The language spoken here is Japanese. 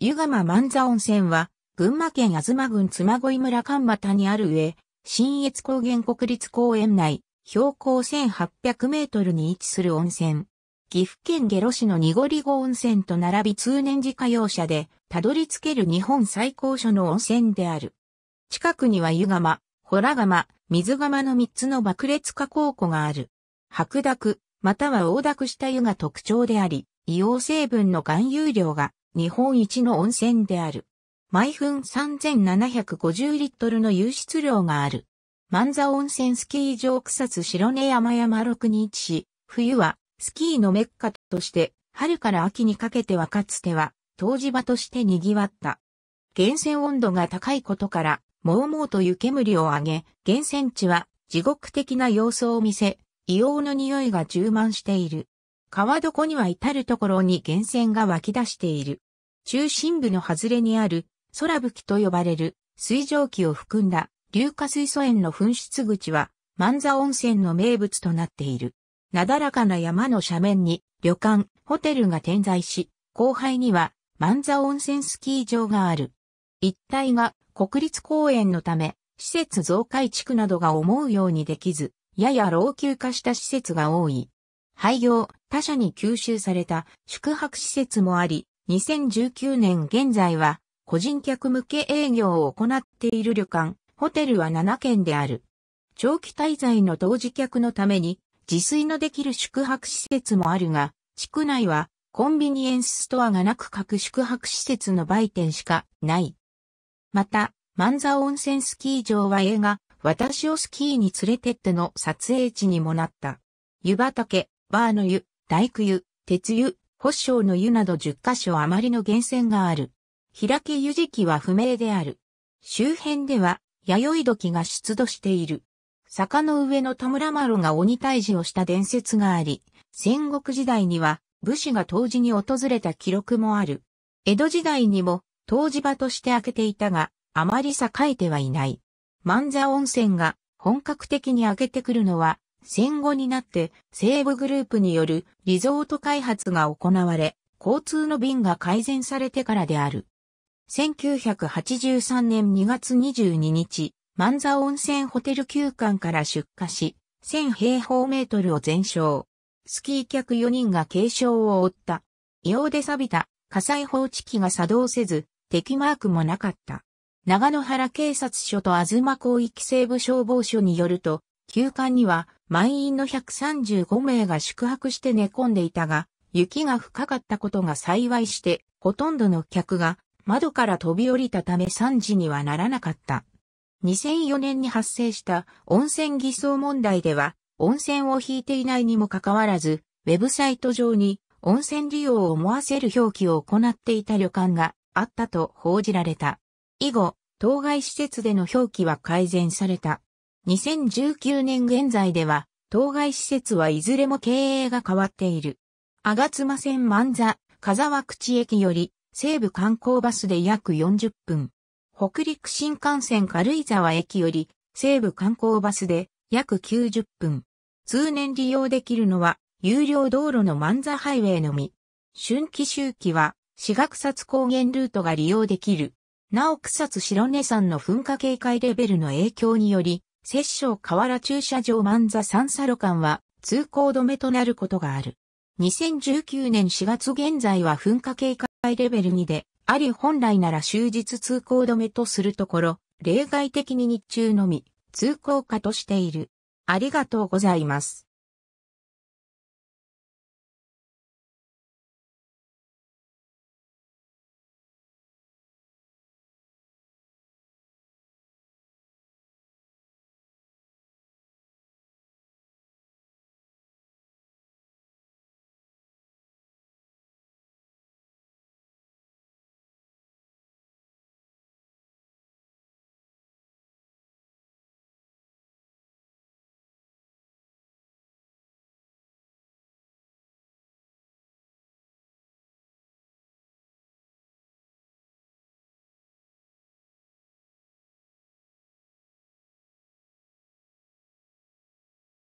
湯釜万座温泉は、群馬県東郡嬬恋村神田にある上、新越高原国立公園内、標高1800メートルに位置する温泉。岐阜県下呂市の濁り子温泉と並び通年自家用車で、たどり着ける日本最高所の温泉である。近くには湯釜、ラ釜、水釜の3つの爆裂加工湖がある。白濁、または黄濁した湯が特徴であり、硫黄成分の含有量が日本一の温泉である。毎分3750リットルの湧出量がある。万座温泉スキー場草津白根山山六に位置し、冬はスキーのメッカとして、春から秋にかけてはかつては、湯治場として賑わった。源泉温度が高いことから、もうもうと湯煙を上げ、源泉地は地獄的な様相を見せ、硫黄の匂いが充満している。川床には至るところに源泉が湧き出している。中心部の外れにある空吹きと呼ばれる水蒸気を含んだ硫化水素塩の噴出口は万座温泉の名物となっている。なだらかな山の斜面に旅館、ホテルが点在し、後輩には万座温泉スキー場がある。一帯が国立公園のため、施設増改築などが思うようにできず、やや老朽化した施設が多い。廃業、他社に吸収された宿泊施設もあり、2019年現在は、個人客向け営業を行っている旅館、ホテルは7軒である。長期滞在の同時客のために、自炊のできる宿泊施設もあるが、地区内はコンビニエンスストアがなく各宿泊施設の売店しかない。また、万座温泉スキー場は映画、私をスキーに連れてっての撮影地にもなった。湯畑、バーの湯、大工湯、鉄湯、発祥の湯など10カ所余りの源泉がある。開き湯時期は不明である。周辺では、弥生時が出土している。坂の上の田村麻呂が鬼退治をした伝説があり、戦国時代には武士が当時に訪れた記録もある。江戸時代にも当時場として開けていたが、あまり栄えてはいない。万座温泉が本格的に開けてくるのは戦後になって西武グループによるリゾート開発が行われ、交通の便が改善されてからである。1983年2月22日、万座温泉ホテル旧館から出火し、1000平方メートルを全焼。スキー客4人が軽傷を負った。硫黄で錆びた火災放置機が作動せず、敵マークもなかった。長野原警察署と東広域西部消防署によると、休館には満員の135名が宿泊して寝込んでいたが、雪が深かったことが幸いして、ほとんどの客が窓から飛び降りたため惨事にはならなかった。2004年に発生した温泉偽装問題では、温泉を引いていないにもかかわらず、ウェブサイト上に温泉利用を思わせる表記を行っていた旅館があったと報じられた。以後、当該施設での表記は改善された。2019年現在では、当該施設はいずれも経営が変わっている。あがつま線万座、風沢口駅より、西部観光バスで約40分。北陸新幹線軽井沢駅より、西部観光バスで約90分。通年利用できるのは、有料道路の万座ハイウェイのみ。春季周期は、四学札高原ルートが利用できる。なお草津白根山の噴火警戒レベルの影響により、摂政河原駐車場万座三佐路間は通行止めとなることがある。2019年4月現在は噴火警戒レベル2で、あり本来なら終日通行止めとするところ、例外的に日中のみ、通行化としている。ありがとうございます。